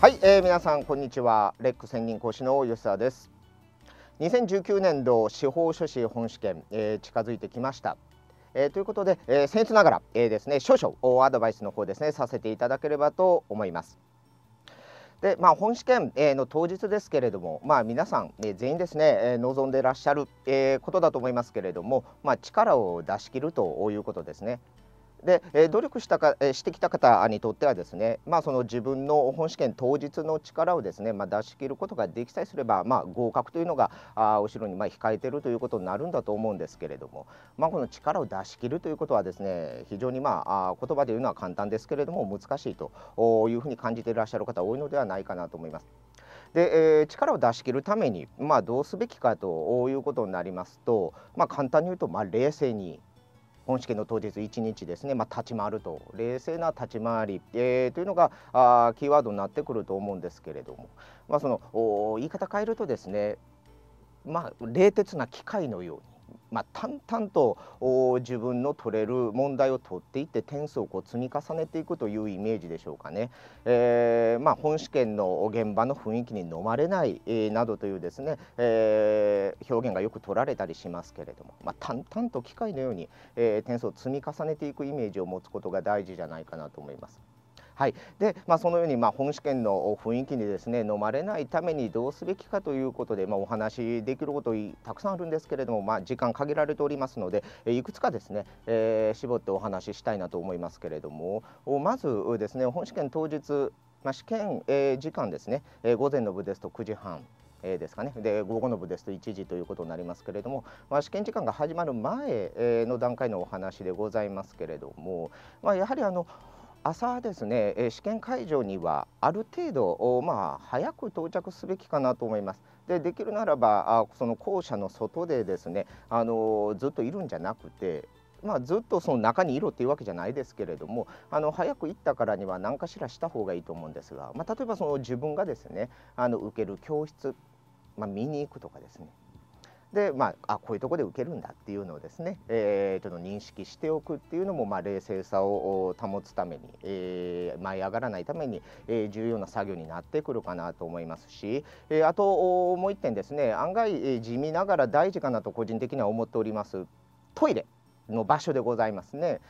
はい、えー、皆さんこんにちはレック専任講師の吉沢です2019年度司法書士本試験、えー、近づいてきました、えー、ということで、えー、僭越ながら、えー、ですね少々アドバイスの方ですねさせていただければと思いますでまあ、本試験の当日ですけれども、まあ、皆さん全員ですね望んでらっしゃることだと思いますけれども、まあ、力を出し切るということですねで、え努力したか、えしてきた方にとってはですね、まあ、その自分の本試験当日の力をですね、まあ、出し切ることができさえすれば、まあ、合格というのがあ後ろにまあ控えているということになるんだと思うんですけれども、まあ、この力を出し切るということはですね非常に、まあ、あ言葉で言うのは簡単ですけれども難しいというふうに感じていらっしゃる方多いのではないかなと思います。で、えー、力を出し切るために、まあ、どうすべきかということになりますと、まあ、簡単に言うと、まあ、冷静に本試験の当日1日ですね、まあ、立ち回ると冷静な立ち回り、えー、というのがあキーワードになってくると思うんですけれども、まあ、その言い方変えるとですね、まあ、冷徹な機械のようにまあ、淡々と自分の取れる問題を取っていって点数をこう積み重ねていくというイメージでしょうかね。えーまあ、本試験の現場の雰囲気に飲まれない、えー、などというですね、えー、表現がよく取られたりしますけれども、まあ、淡々と機械のように、えー、点数を積み重ねていくイメージを持つことが大事じゃないかなと思います。はいでまあ、そのようにま本試験の雰囲気にですね飲まれないためにどうすべきかということで、まあ、お話しできることたくさんあるんですけれども、まあ、時間限られておりますのでいくつかですね、えー、絞ってお話ししたいなと思いますけれどもまずですね本試験当日、まあ、試験、えー、時間ですね、えー、午前の部ですと9時半。えですかねで午後の部ですと1時ということになりますけれども、まあ、試験時間が始まる前の段階のお話でございますけれども、まあ、やはりあの朝ですね、え試験会場にはある程度、まあ、早く到着すべきかなと思います。でできるならばあその校舎の外でですね、あのずっといるんじゃなくてまあ、ずっとその中にいろっていうわけじゃないですけれどもあの早く行ったからには何かしらした方がいいと思うんですが、まあ、例えばその自分がですねあの受ける教室、まあ、見に行くとかですねで、まあ、あこういうとこで受けるんだっていうのをですね、えー、ちょっと認識しておくっていうのも、まあ、冷静さを保つために、えー、舞い上がらないために、えー、重要な作業になってくるかなと思いますし、えー、あともう一点ですね案外地味ながら大事かなと個人的には思っておりますトイレの場所でございますね。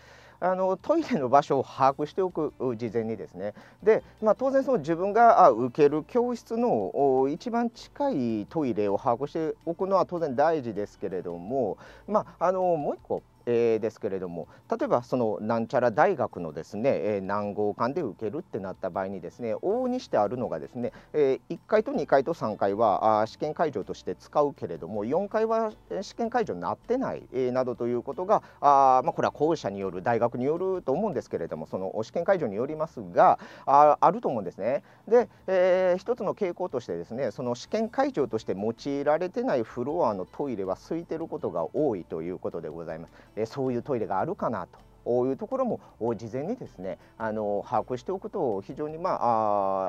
あのトイレの場所を把握しておく事前にですねで、まあ、当然その自分が受ける教室の一番近いトイレを把握しておくのは当然大事ですけれども、まあ、あのもう一個えー、ですけれども例えばそのなんちゃら大学のですね、えー、南館で受けるってなった場合にですね往々にしてあるのがですね、えー、1階と2階と3階はあ試験会場として使うけれども4階は試験会場になってない、えー、などということがあ、まあ、これは校舎による大学によると思うんですけれどもその試験会場によりますがああると思うんですね。で、えー、一つの傾向としてですねその試験会場として用いられてないフロアのトイレは空いてることが多いということでございます。そういうトイレがあるかなとこういうところも事前にですねあの把握しておくと非常にま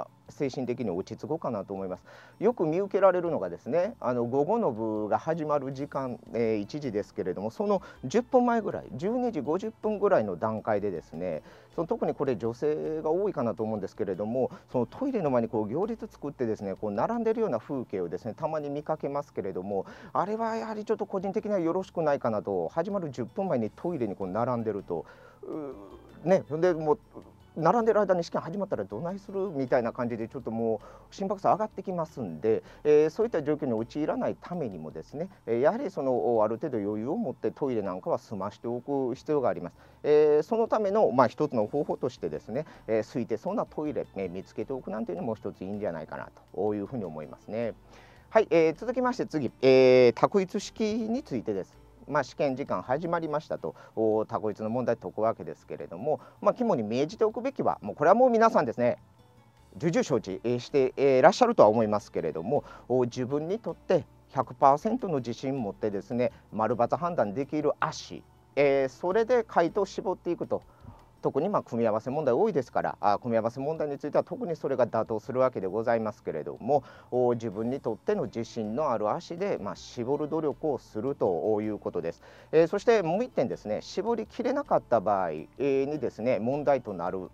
あ精神的に落ち着こうかなと思います。よく見受けられるのがですねあの午後の部が始まる時間、えー、1時ですけれどもその10分前ぐらい12時50分ぐらいの段階でですねその特にこれ女性が多いかなと思うんですけれどもそのトイレの前にこう行列作ってですねこう並んでるような風景をですねたまに見かけますけれどもあれはやはりちょっと個人的にはよろしくないかなと始まる10分前にトイレにこう並んでると。ね、でもう並んでる間に試験始まったらどないするみたいな感じでちょっともう心拍数上がってきますんで、えー、そういった状況に陥らないためにもですね、えやはりそのある程度余裕を持ってトイレなんかは済ましておく必要があります、えー、そのためのまあ一つの方法としてですね、えー、空いてそうなトイレ、え見つけておくなんていうのも一ついいんじゃないかなというふうに思いますねはい、えー、続きまして次、えー、択一式についてですまあ、試験時間始まりましたと多コ一の問題解くわけですけれども、まあ、肝に銘じておくべきはもうこれはもう皆さんですね重々承知していらっしゃるとは思いますけれども自分にとって100%の自信持ってですね丸抜判断できる足、えー、それで回答を絞っていくと。特にま組み合わせ問題多いですからあ組み合わせ問題については特にそれが妥当するわけでございますけれども自分にとっての自信のある足で、まあ、絞る努力をするということです、えー、そしてもう1点ですね絞りきれなかった場合にですね問題となる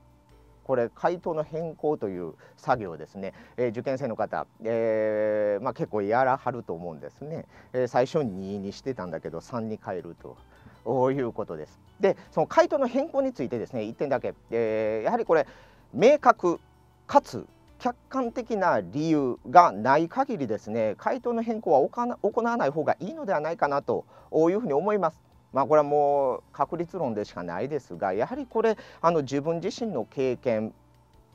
これ回答の変更という作業ですね、えー、受験生の方、えー、まあ、結構やらはると思うんですね、え最初2にしてたんだけど3に変えると。ということです。でその回答の変更についてですね1点だけ、えー、やはりこれ明確かつ客観的な理由がない限りですね回答の変更は行わない方がいいのではないかなというふうに思います。まあ、これはもう確率論でしかないですがやはりこれあの自分自身の経験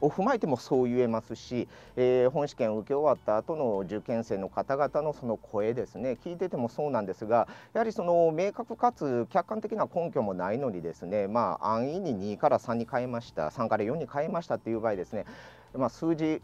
を踏まえてもそう言えますし、えー、本試験を受け終わった後の受験生の方々のその声ですね聞いててもそうなんですがやはりその明確かつ客観的な根拠もないのにですねまあ安易に2から3に変えました3から4に変えましたっていう場合ですね、まあ、数字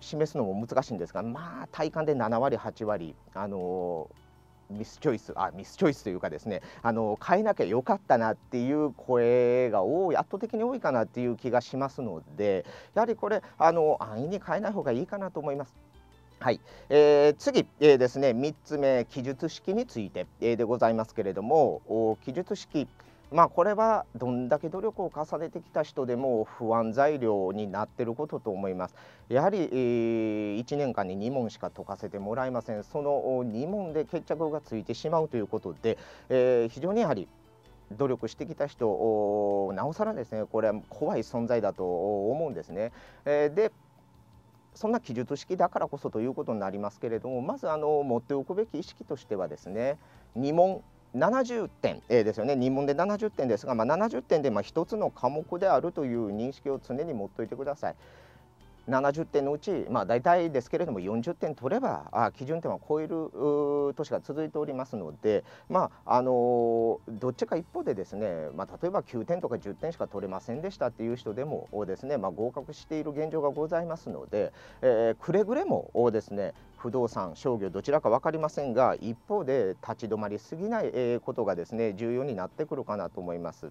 示すのも難しいんですがまあ体感で7割8割あのーミスチョイスあミスチョイスというかですねあの変えなきゃよかったなっていう声が多い圧倒的に多いかなっていう気がしますのでやはりこれあの安易に変えない方がいいかなと思います。はい、えー、次、えー、ですね3つ目記述式について、えー、でございますけれども記述式まあこれはどんだけ努力を重ねてきた人でも不安材料になってることと思いますやはり、1年間に2問しか解かせてもらえませんその2問で決着がついてしまうということで、えー、非常にやはり努力してきた人なおさらですねこれは怖い存在だと思うんですね。えー、でそんな記述式だからこそということになりますけれどもまずあの持っておくべき意識としてはですね2問70点、えー、ですよね2問で70点ですが、まあ、70点でま1つの科目であるという認識を常に持っておいてください。70点のうち、まあ、大体ですけれども40点取ればあ基準点は超える年が続いておりますので、まああのどっちか一方でですね、まあ、例えば9点とか10点しか取れませんでしたっていう人でもですね、まあ、合格している現状がございますので、えー、くれぐれもですね不動産商業どちらか分かりませんが一方で立ち止まりすぎないことがですね重要になってくるかなと思います。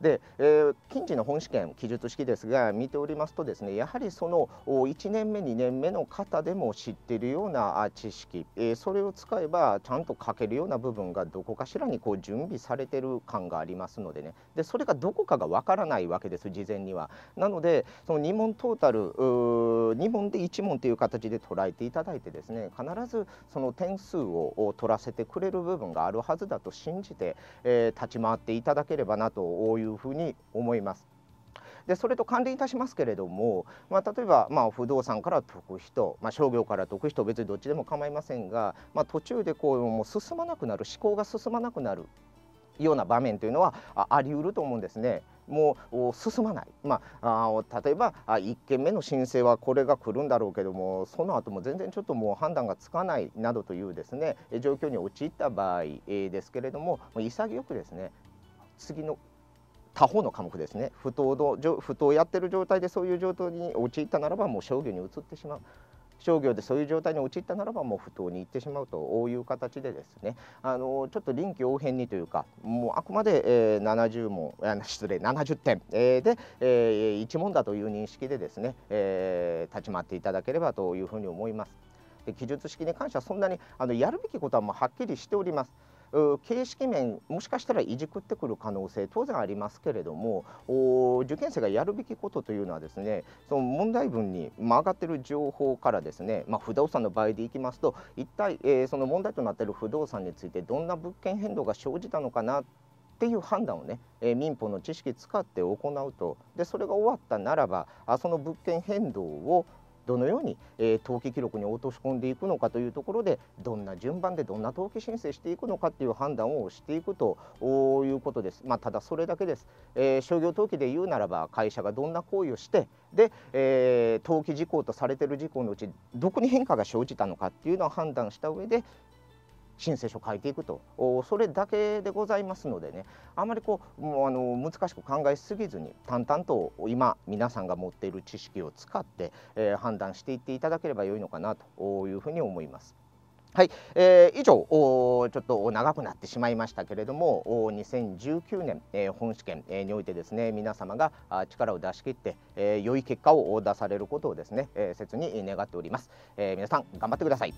で、えー、近似の本試験記述式ですが見ておりますとですねやはりその1年目2年目の方でも知っているような知識、えー、それを使えばちゃんと書けるような部分がどこかしらにこう準備されてる感がありますのでねでそれがどこかがわからないわけです事前には。なのでその2問トータル2問で1問という形で捉えていただいてですね必ずその点数を取らせてくれる部分があるはずだと信じて、えー、立ち回っていただければなといういうふうに思います。でそれと関連いたしますけれども、まあ、例えば、まあ、不動産から得費と、まあ、商業から得費と別にどっちでも構いませんが、まあ、途中でこうもう進まなくなる思考が進まなくなるような場面というのはあり得ると思うんですね。もう進まない、まあ、あ例えば1件目の申請はこれが来るんだろうけどもその後も全然ちょっともう判断がつかないなどというですね状況に陥った場合ですけれども潔くですね次の他方の科目ですね不当の不当やってる状態でそういう状態に陥ったならばもう商業に移ってしまう。商業でそういう状態に陥ったならばもう不当に行ってしまうという形でですねあのちょっと臨機応変にというかもうあくまで、えー、70問失礼70点、えー、で、えー、1問だという認識でですね、えー、立ち回っていただければというふうに思います。で記述式に関してはそんなにあのやるべきことはもうはっきりしております。形式面もしかしたらいじくってくる可能性当然ありますけれども受験生がやるべきことというのはですねその問題文に、曲がってる情報からですね、まあ、不動産の場合でいきますと一体、えー、その問題となっている不動産についてどんな物件変動が生じたのかなっていう判断をね、えー、民法の知識使って行うとでそれが終わったならばあその物件変動をどのように、えー、登記記録に落とし込んでいくのかというところでどんな順番でどんな登記申請していくのかっていう判断をしていくということです、まあ、ただそれだけです、えー、商業登記で言うならば会社がどんな行為をしてで、えー、登記事項とされてる事項のうちどこに変化が生じたのかっていうのを判断した上で申請書を書いていくとそれだけでございますのでねあまりこうもうあの難しく考えすぎずに淡々と今皆さんが持っている知識を使って、えー、判断していっていただければよいのかなというふうに思います。はい、えー、以上ちょっと長くなってしまいましたけれども2019年、えー、本試験においてですね皆様が力を出し切って、えー、良い結果を出されることをですね、えー、切に願っております、えー、皆さん頑張ってください。